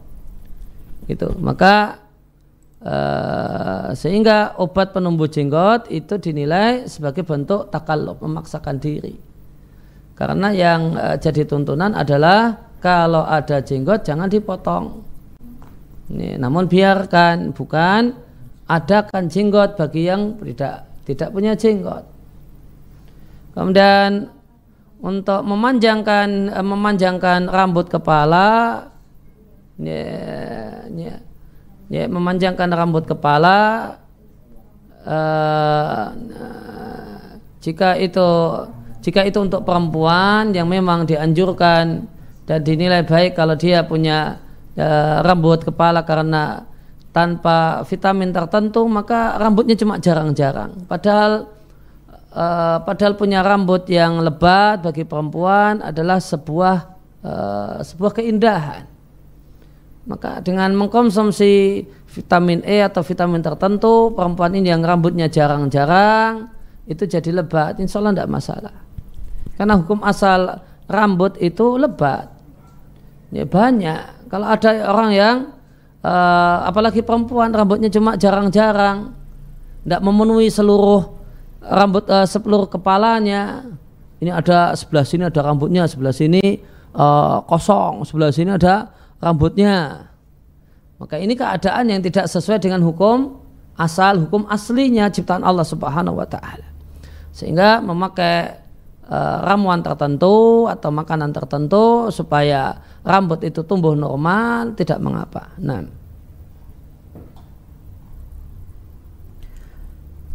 Speaker 3: Gitu. Maka e, sehingga obat penumbuh jenggot itu dinilai sebagai bentuk takalub memaksakan diri karena yang e, jadi tuntunan adalah kalau ada jenggot jangan dipotong Ini, namun biarkan bukan adakan jenggot bagi yang tidak tidak punya jenggot. Kemudian untuk memanjangkan eh, memanjangkan rambut kepala ya, ya, ya memanjangkan rambut kepala eh, jika itu jika itu untuk perempuan yang memang dianjurkan dan dinilai baik kalau dia punya uh, rambut kepala karena tanpa vitamin tertentu maka rambutnya cuma jarang-jarang. Padahal uh, padahal punya rambut yang lebat bagi perempuan adalah sebuah uh, sebuah keindahan. Maka dengan mengkonsumsi vitamin E atau vitamin tertentu perempuan ini yang rambutnya jarang-jarang itu jadi lebat, insya Allah tidak masalah. Karena hukum asal rambut itu lebat, ya banyak. Kalau ada orang yang uh, apalagi perempuan rambutnya cuma jarang-jarang tidak memenuhi seluruh rambut uh, seluruh kepalanya ini ada sebelah sini ada rambutnya sebelah sini uh, kosong sebelah sini ada rambutnya maka ini keadaan yang tidak sesuai dengan hukum asal hukum aslinya ciptaan Allah Subhanahu wa taala sehingga memakai ramuan tertentu atau makanan tertentu supaya rambut itu tumbuh normal tidak mengapa nah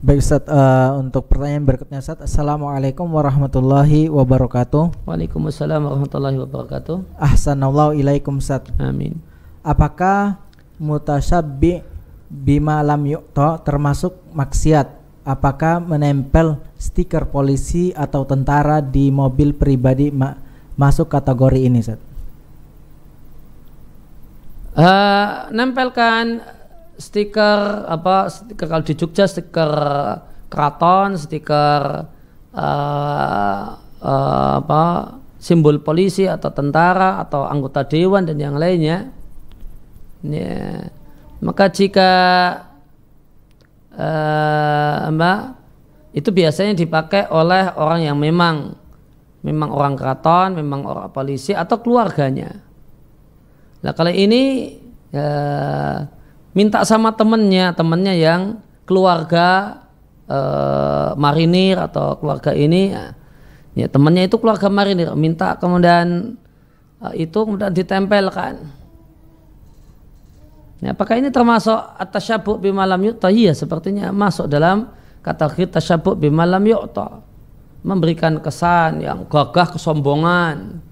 Speaker 2: Baik Ustaz, uh, eh, untuk pertanyaan berikutnya Ustaz Assalamualaikum warahmatullahi wabarakatuh
Speaker 3: Waalaikumsalam warahmatullahi wabarakatuh
Speaker 2: Ahsanallahu ilaikum Ustaz Amin Apakah mutasyabbi bima lam yukto termasuk maksiat Apakah menempel stiker polisi atau tentara di mobil pribadi ma masuk kategori ini Ustaz?
Speaker 3: Uh, eh, nempelkan stiker apa stiker kalau di Jogja stiker keraton, stiker uh, uh, apa simbol polisi atau tentara atau anggota dewan dan yang lainnya. yeah. Maka jika uh, Mbak itu biasanya dipakai oleh orang yang memang memang orang keraton, memang orang polisi atau keluarganya. Nah kalau ini uh, minta sama temennya, temennya yang keluarga eh, marinir atau keluarga ini, eh, ya temennya itu keluarga marinir, minta kemudian eh, itu kemudian ditempelkan. Ya, apakah ini termasuk atas syabuk bimalam yu'ta? Iya, sepertinya masuk dalam kata kita syabuk bimalam yu'ta. Memberikan kesan yang gagah kesombongan.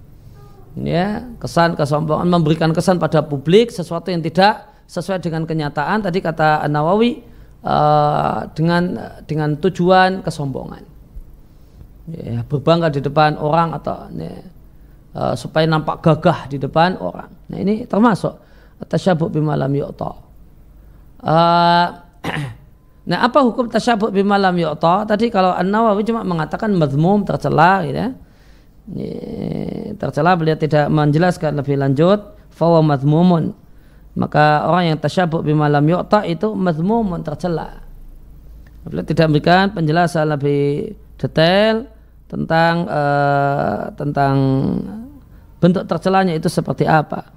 Speaker 3: Ya, kesan kesombongan memberikan kesan pada publik sesuatu yang tidak sesuai dengan kenyataan tadi kata Nawawi uh, eh, dengan dengan tujuan kesombongan ya, berbangga di depan orang atau ya, uh, supaya nampak gagah di depan orang nah ini termasuk tasyabuk bimalam yu'ta uh, nah apa hukum tasyabuk bimalam yu'ta tadi kalau An Nawawi cuma mengatakan mazmum tercela gitu ya tercela beliau tidak menjelaskan lebih lanjut fawa mazmumun maka orang yang tasyabuk malam yu'ta itu mazmumun tercela. Apabila tidak memberikan penjelasan lebih detail tentang uh, tentang bentuk tercelanya itu seperti apa.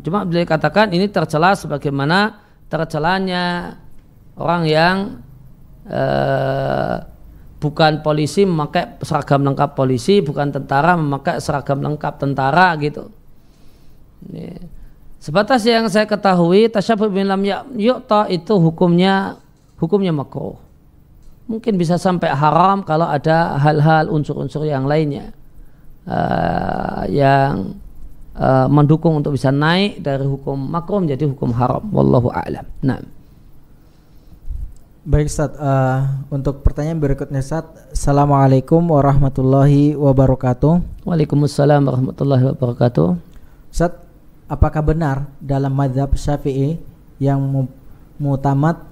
Speaker 3: Cuma boleh katakan ini tercela sebagaimana tercelanya orang yang uh, bukan polisi memakai seragam lengkap polisi, bukan tentara memakai seragam lengkap tentara gitu. Ini. Sebatas yang saya ketahui tasyabuh bin lam ya- yu'ta itu hukumnya hukumnya makruh. Mungkin bisa sampai haram kalau ada hal-hal unsur-unsur yang lainnya uh, yang uh, mendukung untuk bisa naik dari hukum makruh menjadi hukum haram. Wallahu a'lam. Nah.
Speaker 2: Baik Ustaz, uh, untuk pertanyaan berikutnya Ustaz Assalamualaikum warahmatullahi wabarakatuh Waalaikumsalam
Speaker 3: warahmatullahi wabarakatuh
Speaker 2: Ustaz, apakah benar dalam mazhab Syafi'i yang mutamat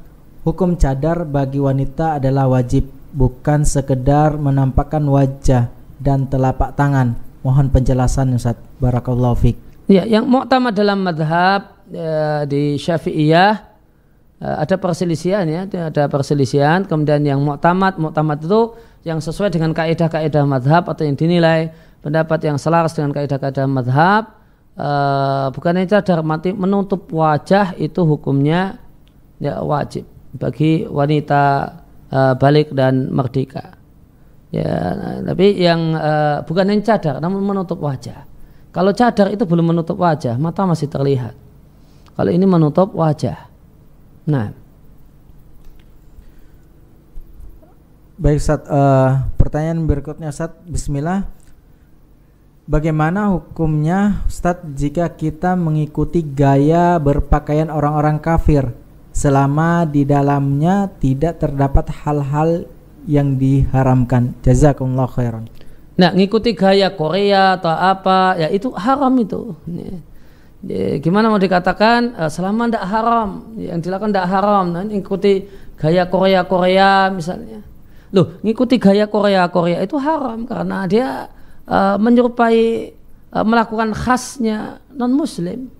Speaker 2: hukum cadar bagi wanita adalah wajib bukan sekedar menampakkan wajah dan telapak tangan. Mohon penjelasan Ustaz. Barakallahu Fik
Speaker 3: Ya, yang mutamat dalam madhab ya, di Syafi'iyah ya, ada perselisihan ya, ada perselisihan. Kemudian yang muktamad, muktamad itu yang sesuai dengan kaidah-kaidah madhab atau yang dinilai pendapat yang selaras dengan kaidah-kaidah madhab Bukan eh, bukannya cadar mati menutup wajah itu hukumnya ya wajib bagi wanita e, balik dan merdeka. Ya, tapi yang e, bukan yang cadar namun menutup wajah. Kalau cadar itu belum menutup wajah, mata masih terlihat. Kalau ini menutup wajah. Nah.
Speaker 2: Baik saat uh, pertanyaan berikutnya saat bismillah Bagaimana hukumnya Ustadz jika kita mengikuti gaya berpakaian orang-orang kafir selama di dalamnya tidak terdapat hal-hal yang diharamkan? Jazakumullah khairan.
Speaker 3: Nah, ngikuti gaya Korea atau apa, ya itu haram itu. Gimana mau dikatakan eh, selama tidak haram, yang dilakukan tidak haram, nah, ngikuti gaya Korea Korea misalnya. Loh, ngikuti gaya Korea Korea itu haram karena dia Eh, menyerupai uh, melakukan khasnya non muslim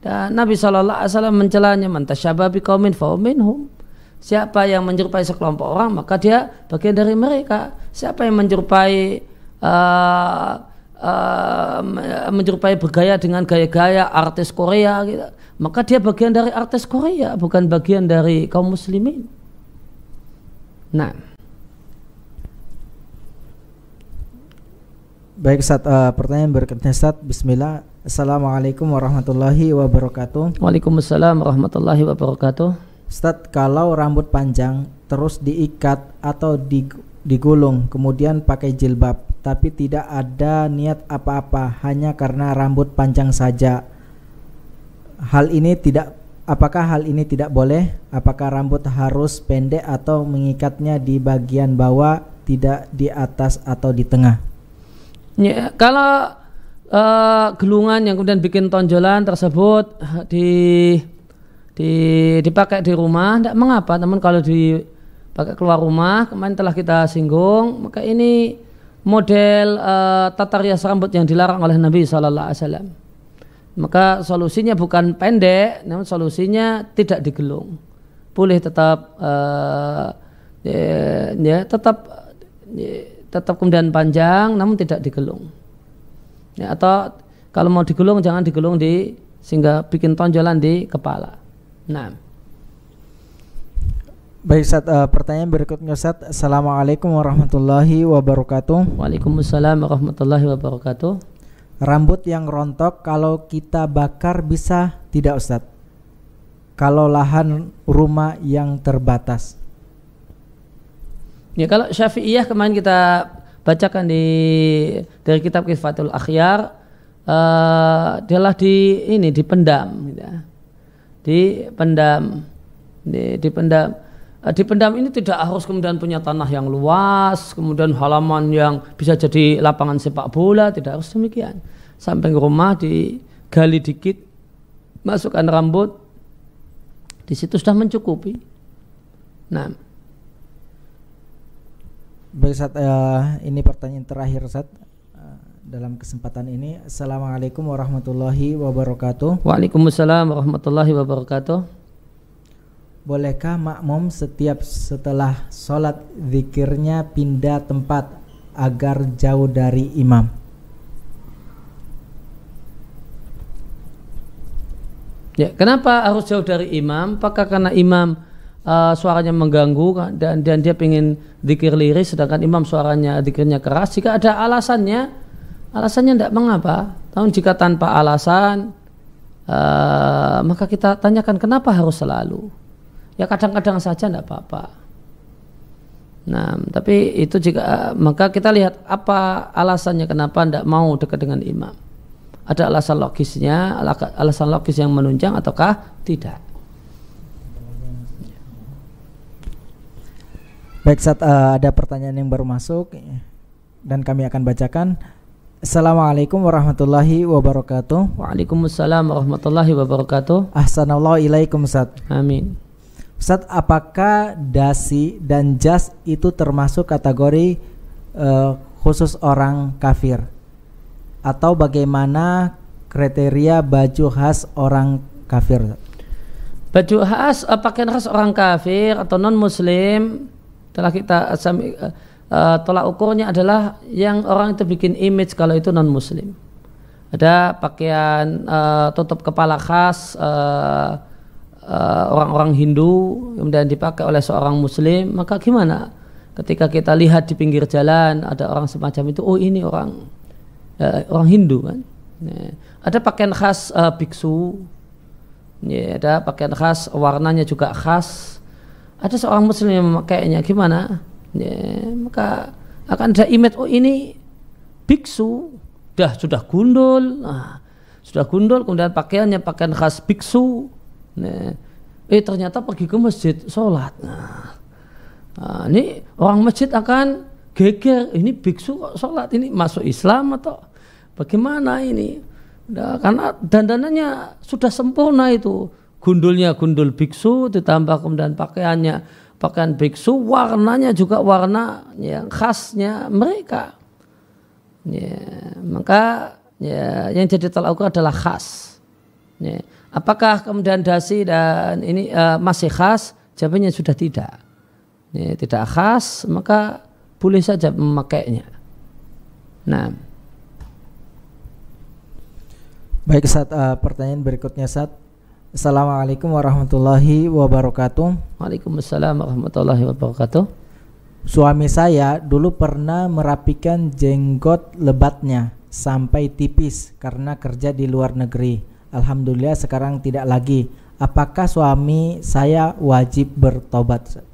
Speaker 3: dan Nabi Shallallahu Alaihi Wasallam mencelanya mantasyababi kaumin fauminhum. Siapa yang menyerupai sekelompok orang maka dia bagian dari mereka. Siapa yang menyerupai uh, uh, menyerupai bergaya dengan gaya-gaya artis Korea, gitu, maka dia bagian dari artis Korea bukan bagian dari kaum muslimin. Nah.
Speaker 2: Baik saat uh, eh, pertanyaan berikutnya saat Bismillah Assalamualaikum warahmatullahi wabarakatuh
Speaker 3: Waalaikumsalam warahmatullahi wabarakatuh
Speaker 2: Ustaz kalau rambut panjang terus diikat atau digulung kemudian pakai jilbab tapi tidak ada niat apa-apa hanya karena rambut panjang saja hal ini tidak apakah hal ini tidak boleh apakah rambut harus pendek atau mengikatnya di bagian bawah tidak di atas atau di tengah
Speaker 3: Ya, kalau uh, gelungan yang kemudian bikin tonjolan tersebut eh, di di dipakai di rumah tidak mengapa namun kalau dipakai keluar rumah kemarin telah kita singgung maka ini model uh, tata rias rambut yang dilarang oleh Nabi Shallallahu Alaihi Wasallam maka solusinya bukan pendek namun solusinya tidak digelung boleh tetap uh, ya, ya tetap ya, tetap kemudian panjang namun tidak digelung. Ya, atau kalau mau digelung, jangan digelung di sehingga bikin tonjolan di kepala. Nah.
Speaker 2: Baik Ustaz, uh, pertanyaan berikutnya Ustaz. Assalamualaikum warahmatullahi wabarakatuh. Waalaikumsalam warahmatullahi wabarakatuh. Rambut yang rontok kalau kita bakar bisa tidak Ustaz? Kalau lahan rumah yang terbatas.
Speaker 3: Ya kalau Syafi'iyah kemarin kita bacakan di dari kitab Kifatul Akhyar uh, eh, adalah di ini dipendam gitu ya. di pendam, di, dipendam uh, eh, dipendam ini tidak harus kemudian punya tanah yang luas, kemudian halaman yang bisa jadi lapangan sepak bola, tidak harus demikian. Samping rumah digali dikit, masukkan rambut, di situ sudah mencukupi. Nah,
Speaker 2: Baik saat uh, eh, ini pertanyaan terakhir saat uh, eh, dalam kesempatan ini. Assalamualaikum warahmatullahi wabarakatuh.
Speaker 3: Waalaikumsalam warahmatullahi
Speaker 2: wabarakatuh bolehkah makmum setiap setelah sholat zikirnya pindah tempat agar jauh dari imam?
Speaker 3: Ya, kenapa harus jauh dari imam? Apakah karena imam uh, suaranya mengganggu kan, dan dan dia ingin dikir liris sedangkan imam suaranya dikirnya keras jika ada alasannya alasannya tidak mengapa namun jika tanpa alasan uh, maka kita tanyakan kenapa harus selalu ya kadang-kadang saja tidak apa-apa nah tapi itu jika uh, maka kita lihat apa alasannya kenapa tidak mau dekat dengan imam ada alasan logisnya alasan logis yang menunjang ataukah tidak
Speaker 2: Baik, saat uh, ada pertanyaan yang baru masuk dan kami akan bacakan. Assalamualaikum warahmatullahi wabarakatuh. Waalaikumsalam warahmatullahi wabarakatuh. Assalamualaikum ilaikum Ustaz. Amin. Ustaz, apakah dasi dan jas itu termasuk kategori uh, khusus orang kafir? Atau bagaimana kriteria baju khas orang kafir?
Speaker 3: Baju khas, pakaian khas orang kafir atau non muslim telah kita uh, tolak ukurnya adalah yang orang itu bikin image kalau itu non muslim ada pakaian uh, tutup kepala khas uh, uh, orang-orang Hindu kemudian dipakai oleh seorang muslim maka gimana ketika kita lihat di pinggir jalan ada orang semacam itu oh ini orang uh, orang Hindu kan ya. ada pakaian khas uh, biksu ya, ada pakaian khas warnanya juga khas ada seorang muslim yang memakainya gimana ya, maka akan ada image oh ini biksu dah sudah gundul nah, sudah gundul kemudian pakaiannya pakaian khas biksu nah, eh ternyata pergi ke masjid sholat nah, nah ini orang masjid akan geger ini biksu kok sholat ini masuk Islam atau bagaimana ini nah, karena dandanannya sudah sempurna itu gundulnya gundul biksu ditambah kemudian pakaiannya pakaian biksu warnanya juga warna yang khasnya mereka ya, maka ya, yang jadi telauku adalah khas ya, apakah kemudian dasi dan ini uh, masih khas jawabannya sudah tidak ya, tidak khas maka boleh saja memakainya nah
Speaker 2: Baik saat uh, e, pertanyaan berikutnya saat Assalamualaikum warahmatullahi wabarakatuh. Waalaikumsalam warahmatullahi wabarakatuh. Suami saya dulu pernah merapikan jenggot lebatnya sampai tipis karena kerja di luar negeri. Alhamdulillah sekarang tidak lagi. Apakah suami saya wajib bertobat?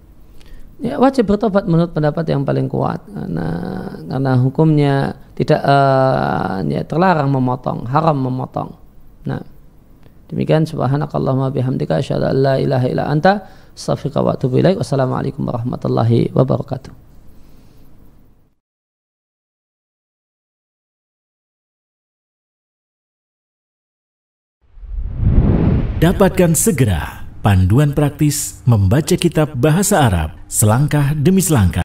Speaker 3: Ya, wajib bertobat menurut pendapat yang paling kuat karena karena hukumnya tidak uh, ya, terlarang memotong, haram memotong. Nah, Demikian subhanakallahumma bihamdika asyhadu an la ilaha illa anta astaghfiruka wa atubu ilaik. Wassalamualaikum warahmatullahi wabarakatuh.
Speaker 1: Dapatkan segera panduan praktis membaca kitab bahasa Arab selangkah demi selangkah.